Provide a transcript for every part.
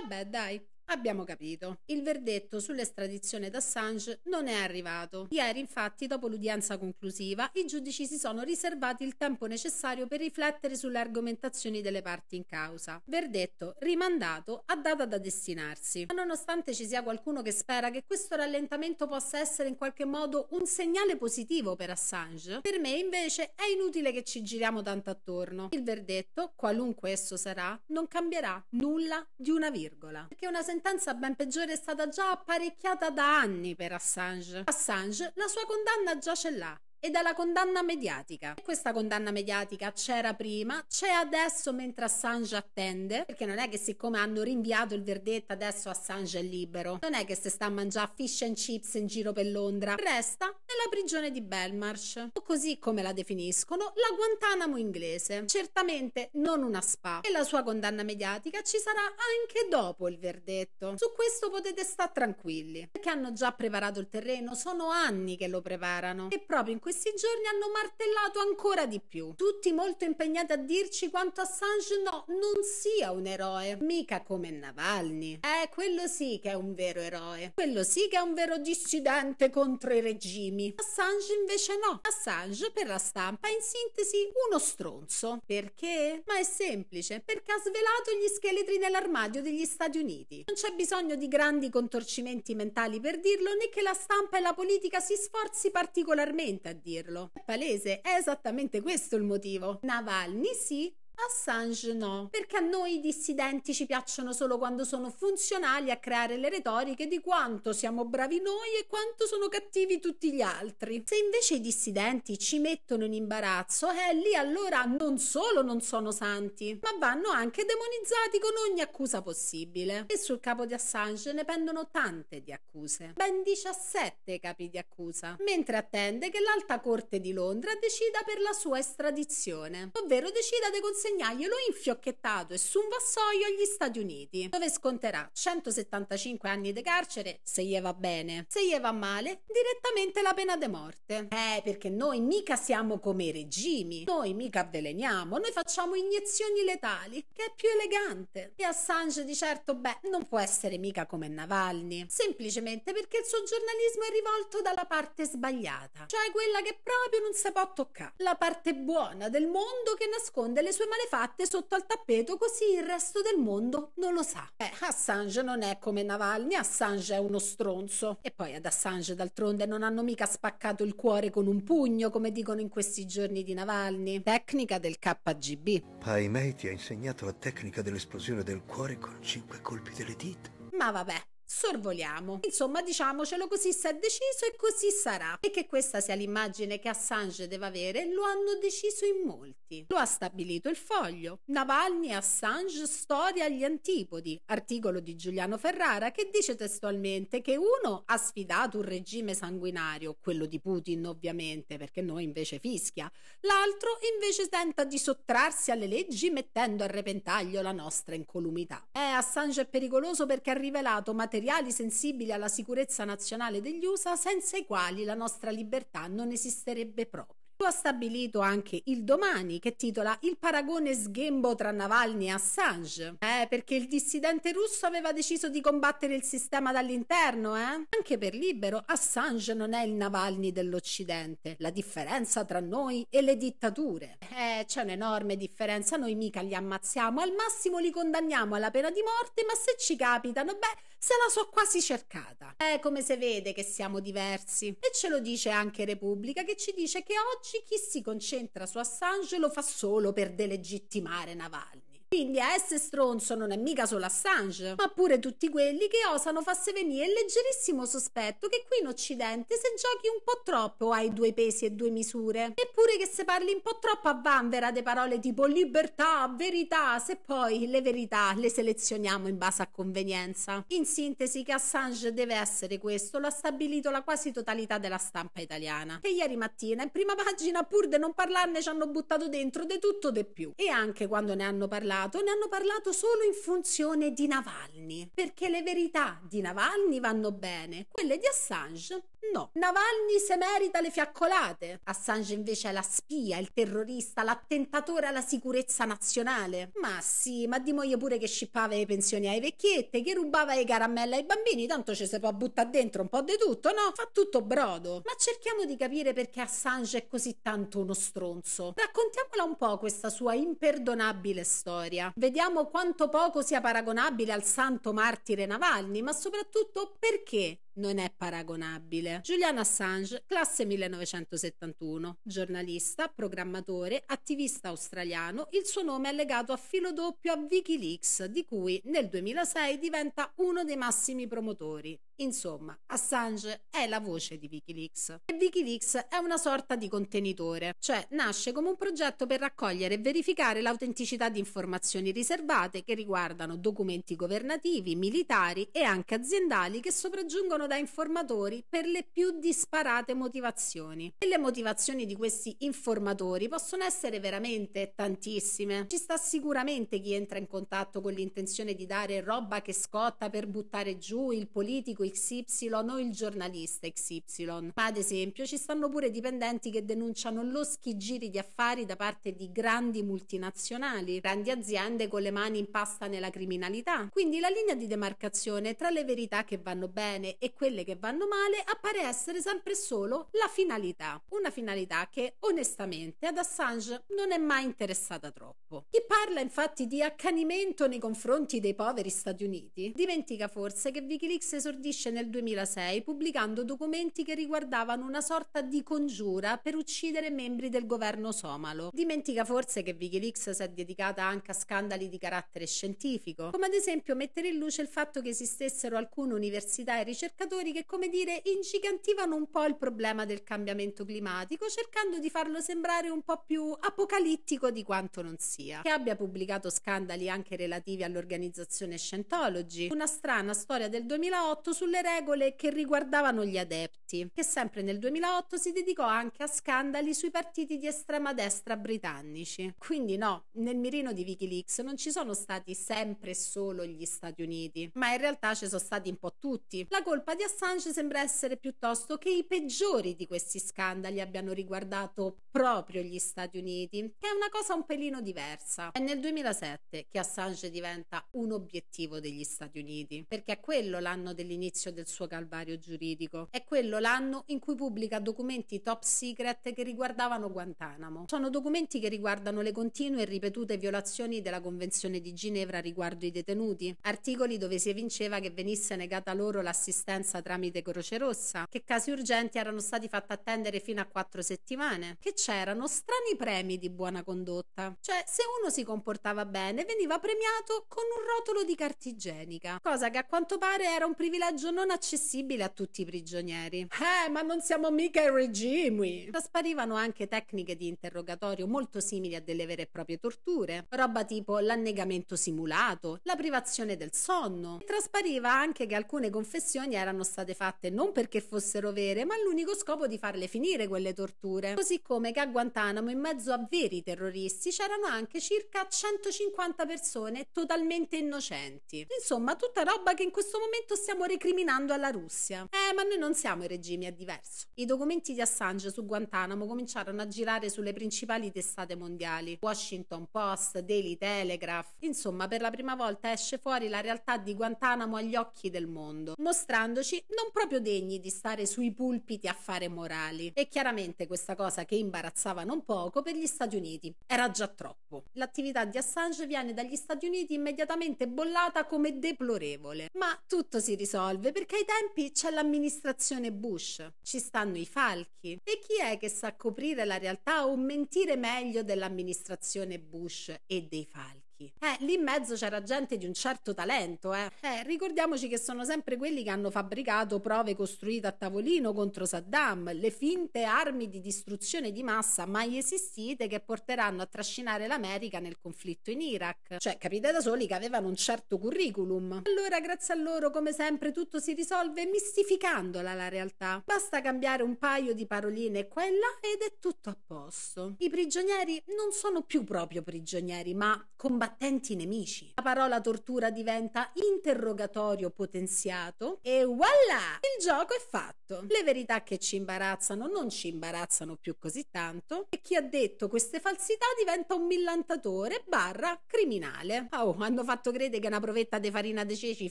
Vabbè, dai. Abbiamo capito. Il verdetto sull'estradizione d'Assange non è arrivato. Ieri, infatti, dopo l'udienza conclusiva, i giudici si sono riservati il tempo necessario per riflettere sulle argomentazioni delle parti in causa. Verdetto rimandato a data da destinarsi. Ma nonostante ci sia qualcuno che spera che questo rallentamento possa essere in qualche modo un segnale positivo per Assange, per me invece è inutile che ci giriamo tanto attorno. Il verdetto, qualunque esso sarà, non cambierà nulla di una virgola. Perché una sentenza sentenza ben peggiore è stata già apparecchiata da anni per Assange. Assange la sua condanna già ce l'ha e dalla condanna mediatica. E questa condanna mediatica c'era prima, c'è adesso mentre Assange attende, perché non è che siccome hanno rinviato il verdetto adesso Assange è libero, non è che se sta a mangiare fish and chips in giro per Londra, resta nella prigione di Belmarsh, o così come la definiscono, la Guantanamo inglese, certamente non una spa, e la sua condanna mediatica ci sarà anche dopo il verdetto. Su questo potete stare tranquilli, perché hanno già preparato il terreno, sono anni che lo preparano e proprio in questo questi giorni hanno martellato ancora di più. Tutti molto impegnati a dirci quanto Assange no, non sia un eroe, mica come Navalny. Eh, quello sì che è un vero eroe. Quello sì che è un vero dissidente contro i regimi. Assange invece no. Assange per la stampa è in sintesi uno stronzo. Perché? Ma è semplice, perché ha svelato gli scheletri nell'armadio degli Stati Uniti. Non c'è bisogno di grandi contorcimenti mentali per dirlo, né che la stampa e la politica si sforzi particolarmente a dirlo. È palese, è esattamente questo il motivo. Navalny sì, Assange no, perché a noi i dissidenti ci piacciono solo quando sono funzionali a creare le retoriche di quanto siamo bravi noi e quanto sono cattivi tutti gli altri. Se invece i dissidenti ci mettono in imbarazzo, eh, lì allora non solo non sono santi, ma vanno anche demonizzati con ogni accusa possibile. E sul capo di Assange ne pendono tante di accuse, ben 17 capi di accusa, mentre attende che l'Alta Corte di Londra decida per la sua estradizione, ovvero decida di conseguenze consegnarglielo infiocchettato e su un vassoio agli Stati Uniti, dove sconterà 175 anni di carcere se gli va bene, se gli va male direttamente la pena di morte. Eh, perché noi mica siamo come i regimi, noi mica avveleniamo, noi facciamo iniezioni letali, che è più elegante. E Assange di certo, beh, non può essere mica come Navalny, semplicemente perché il suo giornalismo è rivolto dalla parte sbagliata, cioè quella che proprio non si può toccare, la parte buona del mondo che nasconde le sue manifestazioni le fatte sotto al tappeto così il resto del mondo non lo sa. Eh, Assange non è come Navalny, Assange è uno stronzo. E poi ad Assange d'altronde non hanno mica spaccato il cuore con un pugno come dicono in questi giorni di Navalny. Tecnica del KGB. Paimei ti ha insegnato la tecnica dell'esplosione del cuore con cinque colpi delle dita. Ma vabbè, sorvoliamo. Insomma, diciamocelo così si è deciso e così sarà. E che questa sia l'immagine che Assange deve avere, lo hanno deciso in molti. Lo ha stabilito il foglio. Navalny e Assange storia agli antipodi, articolo di Giuliano Ferrara che dice testualmente che uno ha sfidato un regime sanguinario, quello di Putin ovviamente, perché noi invece fischia, l'altro invece tenta di sottrarsi alle leggi mettendo a repentaglio la nostra incolumità. Eh, Assange è pericoloso perché ha rivelato materiali materiali sensibili alla sicurezza nazionale degli USA senza i quali la nostra libertà non esisterebbe proprio. Lo ha stabilito anche il domani che titola Il paragone sghembo tra Navalny e Assange. Eh, perché il dissidente russo aveva deciso di combattere il sistema dall'interno, eh? Anche per libero, Assange non è il Navalny dell'Occidente. La differenza tra noi e le dittature. Eh, c'è un'enorme differenza, noi mica li ammazziamo, al massimo li condanniamo alla pena di morte, ma se ci capitano, beh se la so quasi cercata. È come se vede che siamo diversi. E ce lo dice anche Repubblica che ci dice che oggi chi si concentra su Assange lo fa solo per delegittimare Navalny. Quindi a essere stronzo non è mica solo Assange, ma pure tutti quelli che osano farsi venire il leggerissimo sospetto che qui in Occidente se giochi un po' troppo hai due pesi e due misure. Eppure che se parli un po' troppo a vanvera di parole tipo libertà, verità, se poi le verità le selezioniamo in base a convenienza. In sintesi che Assange deve essere questo, lo ha stabilito la quasi totalità della stampa italiana. E ieri mattina in prima pagina pur di non parlarne ci hanno buttato dentro di de tutto di più. E anche quando ne hanno parlato parlato, ne hanno parlato solo in funzione di Navalny, perché le verità di Navalny vanno bene, quelle di Assange No, Navalny se merita le fiaccolate. Assange invece è la spia, il terrorista, l'attentatore alla sicurezza nazionale. Ma sì, ma dimoglie pure che scippava le pensioni ai vecchietti, che rubava le caramelle ai bambini, tanto ci si può buttare dentro un po' di tutto, no? Fa tutto brodo. Ma cerchiamo di capire perché Assange è così tanto uno stronzo. Raccontiamola un po' questa sua imperdonabile storia. Vediamo quanto poco sia paragonabile al santo martire Navalny, ma soprattutto perché non è paragonabile. Julian Assange, classe 1971, giornalista, programmatore, attivista australiano, il suo nome è legato a filo doppio a Wikileaks, di cui nel 2006 diventa uno dei massimi promotori. Insomma, Assange è la voce di Wikileaks e Wikileaks è una sorta di contenitore, cioè nasce come un progetto per raccogliere e verificare l'autenticità di informazioni riservate che riguardano documenti governativi, militari e anche aziendali che sopraggiungono da informatori per le più disparate motivazioni. E le motivazioni di questi informatori possono essere veramente tantissime. Ci sta sicuramente chi entra in contatto con l'intenzione di dare roba che scotta per buttare giù il politico XY o il giornalista XY. Ma ad esempio ci stanno pure dipendenti che denunciano lo schigiri di affari da parte di grandi multinazionali, grandi aziende con le mani in pasta nella criminalità. Quindi la linea di demarcazione tra le verità che vanno bene e quelle che vanno male appare essere sempre solo la finalità. Una finalità che onestamente ad Assange non è mai interessata troppo. Chi parla infatti di accanimento nei confronti dei poveri Stati Uniti dimentica forse che Wikileaks esordisce trasferisce nel 2006 pubblicando documenti che riguardavano una sorta di congiura per uccidere membri del governo somalo. Dimentica forse che Wikileaks si è dedicata anche a scandali di carattere scientifico, come ad esempio mettere in luce il fatto che esistessero alcune università e ricercatori che, come dire, ingigantivano un po' il problema del cambiamento climatico, cercando di farlo sembrare un po' più apocalittico di quanto non sia. Che abbia pubblicato scandali anche relativi all'organizzazione Scientology, una strana storia del 2008 sul sulle regole che riguardavano gli adepti, che sempre nel 2008 si dedicò anche a scandali sui partiti di estrema destra britannici. Quindi no, nel mirino di Wikileaks non ci sono stati sempre solo gli Stati Uniti, ma in realtà ci sono stati un po' tutti. La colpa di Assange sembra essere piuttosto che i peggiori di questi scandali abbiano riguardato proprio gli Stati Uniti, che è una cosa un pelino diversa. È nel 2007 che Assange diventa un obiettivo degli Stati Uniti, perché è quello l'anno dell'inizio all'inizio del suo calvario giuridico. È quello l'anno in cui pubblica documenti top secret che riguardavano Guantanamo. Sono documenti che riguardano le continue e ripetute violazioni della Convenzione di Ginevra riguardo i detenuti, articoli dove si evinceva che venisse negata loro l'assistenza tramite Croce Rossa, che casi urgenti erano stati fatti attendere fino a quattro settimane, che c'erano strani premi di buona condotta. Cioè, se uno si comportava bene, veniva premiato con un rotolo di carta igienica, cosa che a quanto pare era un privilegio alloggio non accessibile a tutti i prigionieri. Eh, ma non siamo mica in regimi! Trasparivano anche tecniche di interrogatorio molto simili a delle vere e proprie torture, roba tipo l'annegamento simulato, la privazione del sonno. E traspariva anche che alcune confessioni erano state fatte non perché fossero vere, ma all'unico scopo di farle finire quelle torture. Così come che a Guantanamo, in mezzo a veri terroristi, c'erano anche circa 150 persone totalmente innocenti. Insomma, tutta roba che in questo momento stiamo recriminando recriminando alla Russia. Eh, ma noi non siamo i regimi, è diverso. I documenti di Assange su Guantanamo cominciarono a girare sulle principali testate mondiali, Washington Post, Daily Telegraph. Insomma, per la prima volta esce fuori la realtà di Guantanamo agli occhi del mondo, mostrandoci non proprio degni di stare sui pulpiti a fare morali. E chiaramente questa cosa che imbarazzava non poco per gli Stati Uniti. Era già troppo. L'attività di Assange viene dagli Stati Uniti immediatamente bollata come deplorevole, ma tutto si risolve risolve? Perché ai tempi c'è l'amministrazione Bush, ci stanno i falchi. E chi è che sa coprire la realtà o mentire meglio dell'amministrazione Bush e dei falchi? ricchi. Eh, lì in mezzo c'era gente di un certo talento, eh. eh. Ricordiamoci che sono sempre quelli che hanno fabbricato prove costruite a tavolino contro Saddam, le finte armi di distruzione di massa mai esistite che porteranno a trascinare l'America nel conflitto in Iraq. Cioè, capite da soli che avevano un certo curriculum. Allora, grazie a loro, come sempre, tutto si risolve mistificandola la realtà. Basta cambiare un paio di paroline qua e là ed è tutto a posto. I prigionieri non sono più proprio prigionieri, ma combattenti combattenti nemici. La parola tortura diventa interrogatorio potenziato e voilà! Il gioco è fatto. Le verità che ci imbarazzano non ci imbarazzano più così tanto e chi ha detto queste falsità diventa un millantatore barra criminale. Oh, hanno fatto credere che una provetta di farina di ceci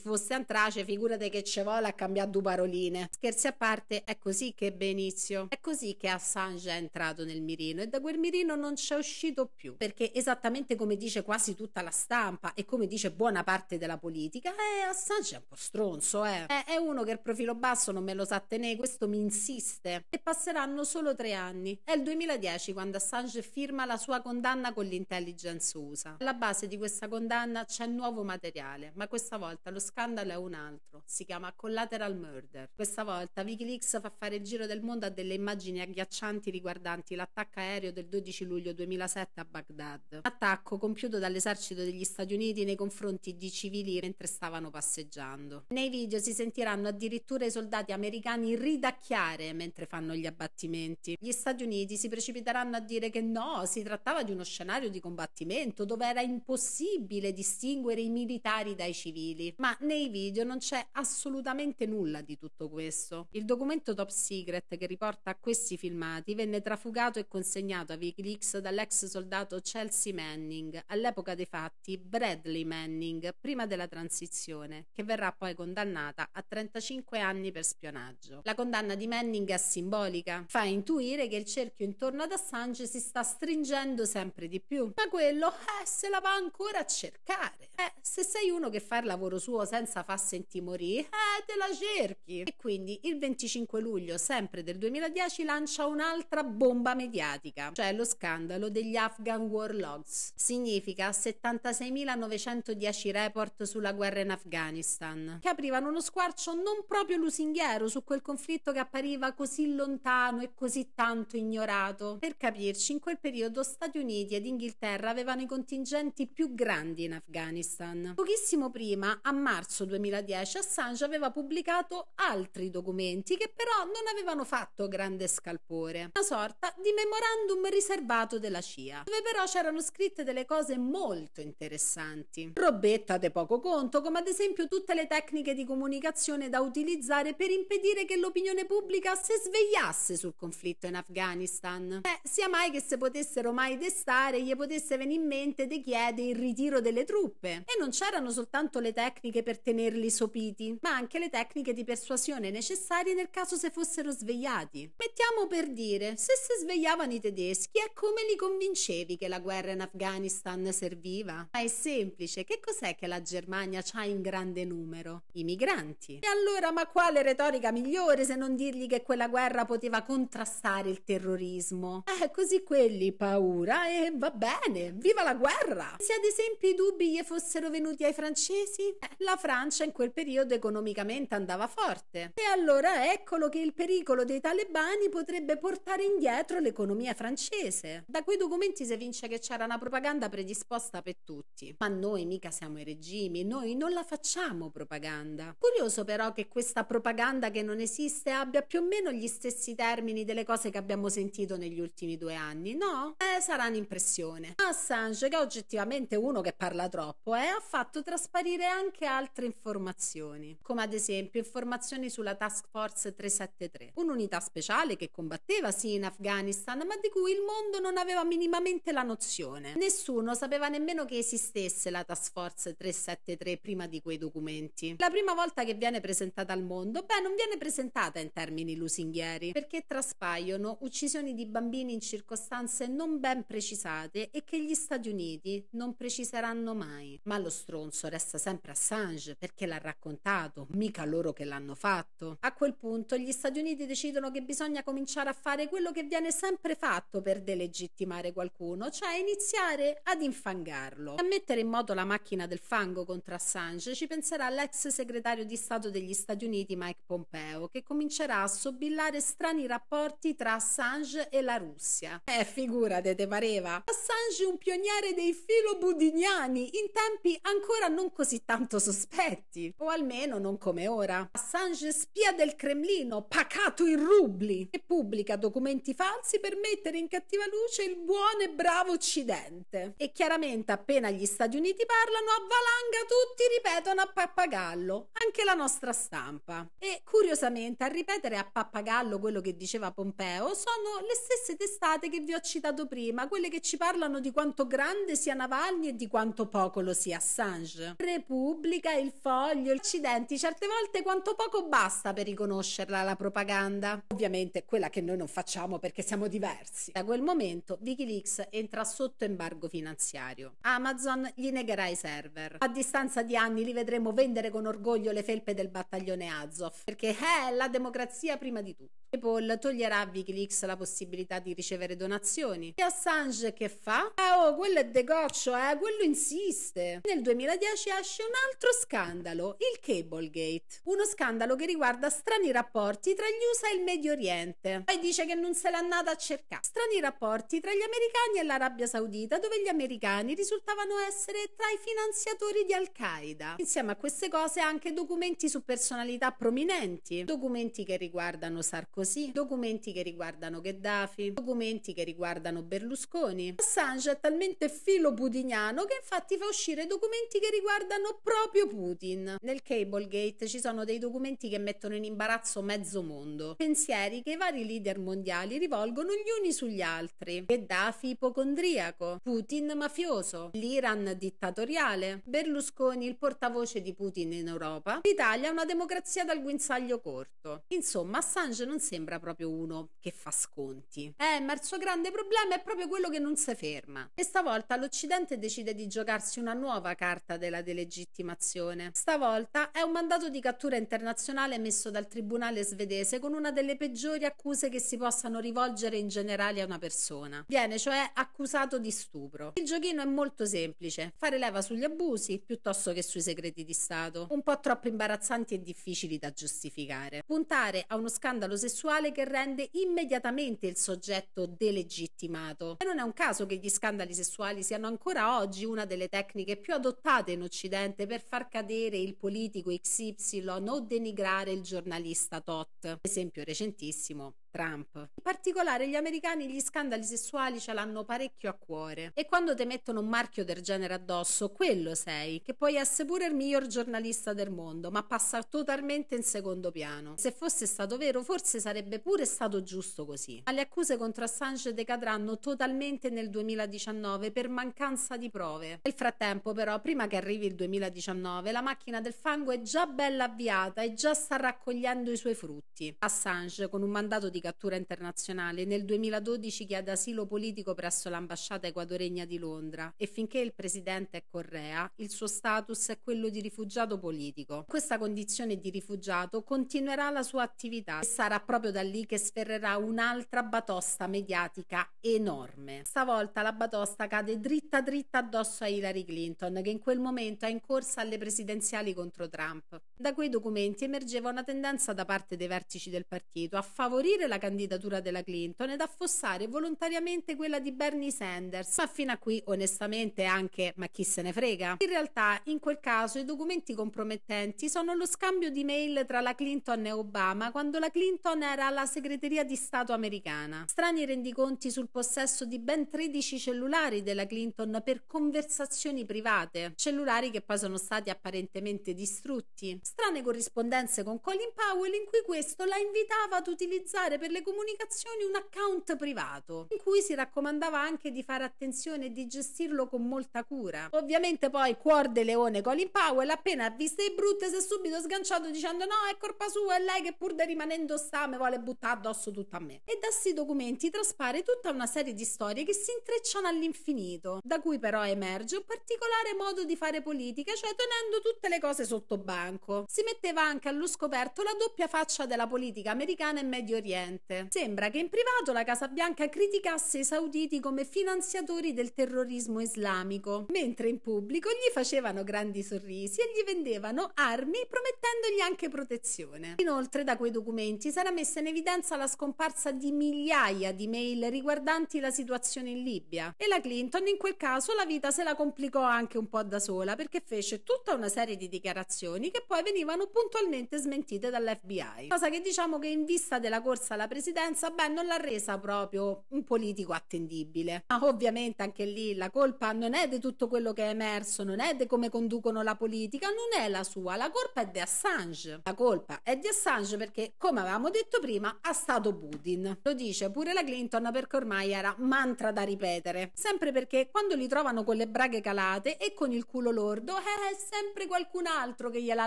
fosse antrace, figurate che ce vola a cambiare due paroline. Scherzi a parte, è così che Benizio, è così che Assange è entrato nel mirino e da quel mirino non c'è uscito più, perché esattamente come dice quasi tutto tutta la stampa e come dice buona parte della politica, eh, Assange è un po' stronzo, eh. È, eh, è uno che il profilo basso non me lo sa tenere, questo mi insiste. E passeranno solo tre anni. È il 2010 quando Assange firma la sua condanna con l'intelligence USA. Alla base di questa condanna c'è nuovo materiale, ma questa volta lo scandalo è un altro. Si chiama Collateral Murder. Questa volta Wikileaks fa fare il giro del mondo a delle immagini agghiaccianti riguardanti l'attacco aereo del 12 luglio 2007 a Baghdad. Attacco compiuto dall'esercito dell'esercito degli Stati Uniti nei confronti di civili mentre stavano passeggiando. Nei video si sentiranno addirittura i soldati americani ridacchiare mentre fanno gli abbattimenti. Gli Stati Uniti si precipiteranno a dire che no, si trattava di uno scenario di combattimento dove era impossibile distinguere i militari dai civili, ma nei video non c'è assolutamente nulla di tutto questo. Il documento top secret che riporta questi filmati venne trafugato e consegnato a Wikileaks dall'ex soldato Chelsea Manning all'epoca del fatti Bradley Manning prima della transizione, che verrà poi condannata a 35 anni per spionaggio. La condanna di Manning è simbolica, fa intuire che il cerchio intorno ad Assange si sta stringendo sempre di più, ma quello eh, se la va ancora a cercare. Eh, se sei uno che fa il lavoro suo senza farsi intimorire, eh, te la cerchi. E quindi il 25 luglio sempre del 2010 lancia un'altra bomba mediatica, cioè lo scandalo degli Afghan Warlords. Significa se 76.910 report sulla guerra in Afghanistan, che aprivano uno squarcio non proprio lusinghiero su quel conflitto che appariva così lontano e così tanto ignorato. Per capirci, in quel periodo Stati Uniti ed Inghilterra avevano i contingenti più grandi in Afghanistan. Pochissimo prima, a marzo 2010, Assange aveva pubblicato altri documenti che però non avevano fatto grande scalpore, una sorta di memorandum riservato della CIA, dove però c'erano scritte delle cose molto molto interessanti. Robetta de poco conto, come ad esempio tutte le tecniche di comunicazione da utilizzare per impedire che l'opinione pubblica si svegliasse sul conflitto in Afghanistan. Beh, sia mai che se potessero mai destare, gli potesse venire in mente de chiede il ritiro delle truppe. E non c'erano soltanto le tecniche per tenerli sopiti, ma anche le tecniche di persuasione necessarie nel caso se fossero svegliati. Mettiamo per dire, se si svegliavano i tedeschi, è come li convincevi che la guerra in Afghanistan serviva arriva? Ma è semplice, che cos'è che la Germania ha in grande numero? I migranti. E allora, ma quale retorica migliore se non dirgli che quella guerra poteva contrastare il terrorismo? Eh, così quelli paura e va bene, viva la guerra! Se ad esempio i dubbi gli fossero venuti ai francesi, eh, la Francia in quel periodo economicamente andava forte. E allora eccolo che il pericolo dei talebani potrebbe portare indietro l'economia francese. Da quei documenti si evince che c'era una propaganda predisposta per tutti. Ma noi mica siamo i regimi, noi non la facciamo propaganda. Curioso però che questa propaganda che non esiste abbia più o meno gli stessi termini delle cose che abbiamo sentito negli ultimi due anni, no? Eh, sarà un'impressione. Assange, che è oggettivamente uno che parla troppo, eh, ha fatto trasparire anche altre informazioni, come ad esempio informazioni sulla Task Force 373, un'unità speciale che combatteva sì in Afghanistan, ma di cui il mondo non aveva minimamente la nozione. Nessuno sapeva nemmeno nemmeno che esistesse la Task Force 373 prima di quei documenti. La prima volta che viene presentata al mondo, beh, non viene presentata in termini lusinghieri, perché traspaiono uccisioni di bambini in circostanze non ben precisate e che gli Stati Uniti non preciseranno mai. Ma lo stronzo resta sempre Assange perché l'ha raccontato, mica loro che l'hanno fatto. A quel punto gli Stati Uniti decidono che bisogna cominciare a fare quello che viene sempre fatto per delegittimare qualcuno, cioè iniziare ad infangare recuperarlo. A mettere in moto la macchina del fango contro Assange ci penserà l'ex segretario di Stato degli Stati Uniti Mike Pompeo, che comincerà a sobillare strani rapporti tra Assange e la Russia. Eh, figurate, te pareva? Assange un pioniere dei filobudiniani in tempi ancora non così tanto sospetti, o almeno non come ora. Assange spia del Cremlino, pacato in rubli, e pubblica documenti falsi per mettere in cattiva luce il buono e bravo Occidente. E chiaramente momento appena gli Stati Uniti parlano, a valanga tutti ripetono a pappagallo, anche la nostra stampa. E curiosamente a ripetere a pappagallo quello che diceva Pompeo sono le stesse testate che vi ho citato prima, quelle che ci parlano di quanto grande sia Navalny e di quanto poco lo sia Assange. Repubblica, Il Foglio, Occidenti, certe volte quanto poco basta per riconoscerla la propaganda. Ovviamente quella che noi non facciamo perché siamo diversi. Da quel momento Wikileaks entra sotto embargo finanziario. Amazon gli negherà i server. A distanza di anni li vedremo vendere con orgoglio le felpe del battaglione Azov, perché è la democrazia prima di tutto. Paul toglierà a Wikileaks la possibilità di ricevere donazioni. E Assange che fa? Ah, oh, quello è decoccio, eh, quello insiste. Nel 2010 esce un altro scandalo, il Cablegate. Uno scandalo che riguarda strani rapporti tra gli USA e il Medio Oriente. Poi dice che non se l'è andata a cercare. Strani rapporti tra gli americani e l'Arabia Saudita, dove gli americani risultavano essere tra i finanziatori di Al-Qaeda. Insieme a queste cose anche documenti su personalità prominenti, documenti che riguardano Sarkozy Così, documenti che riguardano Gheddafi, documenti che riguardano Berlusconi. Assange è talmente filo putiniano che infatti fa uscire documenti che riguardano proprio Putin. Nel Cablegate ci sono dei documenti che mettono in imbarazzo mezzo mondo. Pensieri che i vari leader mondiali rivolgono gli uni sugli altri. Gheddafi ipocondriaco, Putin mafioso, l'Iran dittatoriale, Berlusconi il portavoce di Putin in Europa, l'Italia una democrazia dal guinzaglio corto. Insomma, Assange non sembra proprio uno che fa sconti. Eh, ma il suo grande problema è proprio quello che non si ferma. E stavolta l'Occidente decide di giocarsi una nuova carta della delegittimazione. Stavolta è un mandato di cattura internazionale messo dal tribunale svedese con una delle peggiori accuse che si possano rivolgere in generale a una persona. Viene cioè accusato di stupro. Il giochino è molto semplice, fare leva sugli abusi piuttosto che sui segreti di Stato, un po' troppo imbarazzanti e difficili da giustificare. Puntare a uno scandalo sessuale sessuale che rende immediatamente il soggetto delegittimato. E non è un caso che gli scandali sessuali siano ancora oggi una delle tecniche più adottate in Occidente per far cadere il politico XY o denigrare il giornalista Tot. Esempio recentissimo Trump. In particolare gli americani gli scandali sessuali ce l'hanno parecchio a cuore e quando te mettono un marchio del genere addosso, quello sei, che puoi essere pure il miglior giornalista del mondo, ma passa totalmente in secondo piano. Se fosse stato vero, forse sarebbe pure stato giusto così. Ma le accuse contro Assange decadranno totalmente nel 2019 per mancanza di prove. Nel frattempo, però, prima che arrivi il 2019, la macchina del fango è già bella avviata e già sta raccogliendo i suoi frutti. Assange, con un mandato di cattura Internazionale nel 2012 chiede asilo politico presso l'ambasciata equadoregna di Londra e finché il presidente è Correa, il suo status è quello di rifugiato politico. Questa condizione di rifugiato continuerà la sua attività e sarà proprio da lì che sferrerà un'altra batosta mediatica enorme. Stavolta la batosta cade dritta dritta addosso a Hillary Clinton, che in quel momento è in corsa alle presidenziali contro Trump. Da quei documenti emergeva una tendenza da parte dei vertici del partito a favorire rifiutare la candidatura della Clinton ed affossare volontariamente quella di Bernie Sanders. Ma fino a qui, onestamente, anche ma chi se ne frega? In realtà, in quel caso, i documenti compromettenti sono lo scambio di mail tra la Clinton e Obama quando la Clinton era alla segreteria di Stato americana. Strani rendiconti sul possesso di ben 13 cellulari della Clinton per conversazioni private, cellulari che poi sono stati apparentemente distrutti. Strane corrispondenze con Colin Powell in cui questo la invitava ad utilizzare creare per le comunicazioni un account privato in cui si raccomandava anche di fare attenzione e di gestirlo con molta cura. Ovviamente poi cuor de leone Colin Powell appena viste brutte si è subito sganciato dicendo no è colpa sua è lei che pur rimanendo sta mi vuole buttare addosso tutto a me. E da sti documenti traspare tutta una serie di storie che si intrecciano all'infinito da cui però emerge un particolare modo di fare politica cioè tenendo tutte le cose sotto banco. Si metteva anche allo scoperto la doppia faccia della politica americana e medio oriente Oriente. Sembra che in privato la Casa Bianca criticasse i sauditi come finanziatori del terrorismo islamico, mentre in pubblico gli facevano grandi sorrisi e gli vendevano armi promettendogli anche protezione. Inoltre da quei documenti sarà messa in evidenza la scomparsa di migliaia di mail riguardanti la situazione in Libia e la Clinton in quel caso la vita se la complicò anche un po' da sola perché fece tutta una serie di dichiarazioni che poi venivano puntualmente smentite dall'FBI, cosa che diciamo che in vista della corsa alla presidenza, beh, non l'ha resa proprio un politico attendibile. Ma ovviamente anche lì la colpa non è di tutto quello che è emerso, non è di come conducono la politica, non è la sua, la colpa è di Assange. La colpa è di Assange perché, come avevamo detto prima, ha stato Putin. Lo dice pure la Clinton perché ormai era mantra da ripetere. Sempre perché quando li trovano con le braghe calate e con il culo lordo, eh, è sempre qualcun altro che gliel'ha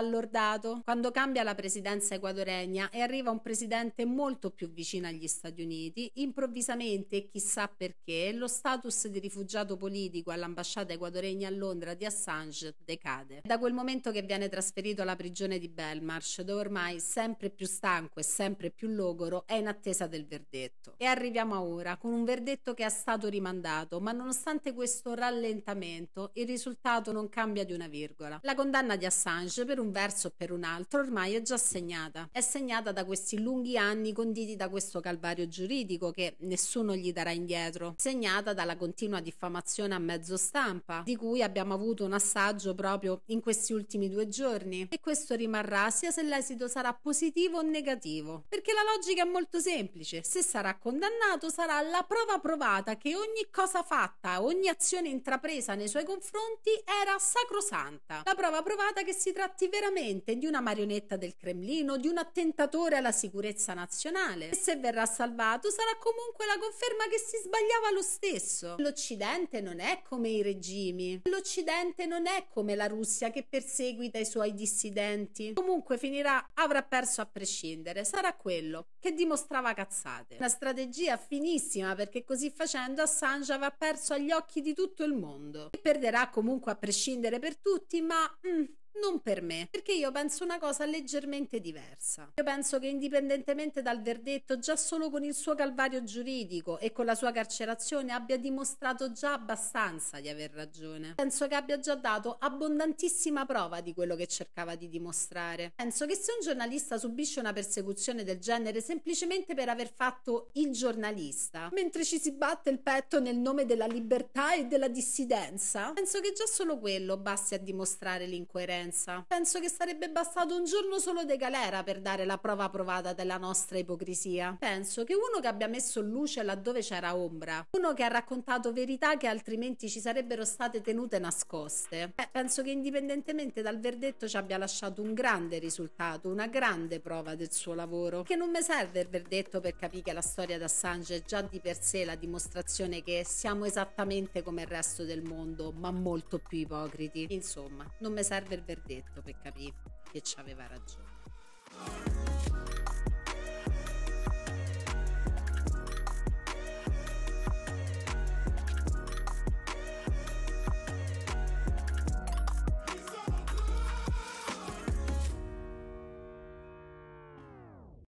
lordato. Quando cambia la presidenza equadoregna e arriva un presidente molto più più vicina agli Stati Uniti, improvvisamente e chissà perché lo status di rifugiato politico all'ambasciata equadoregna a Londra di Assange decade. Da quel momento che viene trasferito alla prigione di Belmarsh, dove ormai sempre più stanco e sempre più logoro è in attesa del verdetto. E arriviamo a ora con un verdetto che è stato rimandato, ma nonostante questo rallentamento il risultato non cambia di una virgola. La condanna di Assange per un verso o per un altro ormai è già segnata. È segnata da questi lunghi anni conditi colpiti da questo calvario giuridico che nessuno gli darà indietro, segnata dalla continua diffamazione a mezzo stampa, di cui abbiamo avuto un assaggio proprio in questi ultimi due giorni. E questo rimarrà sia se l'esito sarà positivo o negativo, perché la logica è molto semplice. Se sarà condannato sarà la prova provata che ogni cosa fatta, ogni azione intrapresa nei suoi confronti era sacrosanta. La prova provata che si tratti veramente di una marionetta del Cremlino, di un attentatore alla sicurezza nazionale male. E se verrà salvato sarà comunque la conferma che si sbagliava lo stesso. L'Occidente non è come i regimi. L'Occidente non è come la Russia che perseguita i suoi dissidenti. Comunque finirà, avrà perso a prescindere. Sarà quello che dimostrava cazzate. Una strategia finissima perché così facendo Assange avrà perso agli occhi di tutto il mondo. E perderà comunque a prescindere per tutti, ma... Mm, non per me, perché io penso una cosa leggermente diversa. Io penso che indipendentemente dal verdetto, già solo con il suo calvario giuridico e con la sua carcerazione abbia dimostrato già abbastanza di aver ragione. Penso che abbia già dato abbondantissima prova di quello che cercava di dimostrare. Penso che se un giornalista subisce una persecuzione del genere semplicemente per aver fatto il giornalista, mentre ci si batte il petto nel nome della libertà e della dissidenza, penso che già solo quello basti a dimostrare l'incoerenza differenza. Penso che sarebbe bastato un giorno solo di galera per dare la prova provata della nostra ipocrisia. Penso che uno che abbia messo luce laddove c'era ombra, uno che ha raccontato verità che altrimenti ci sarebbero state tenute nascoste, eh, penso che indipendentemente dal verdetto ci abbia lasciato un grande risultato, una grande prova del suo lavoro. Che non mi serve il verdetto per capire che la storia d'Assange è già di per sé la dimostrazione che siamo esattamente come il resto del mondo, ma molto più ipocriti. Insomma, non mi serve il verdetto aver detto per capire che ci aveva ragione.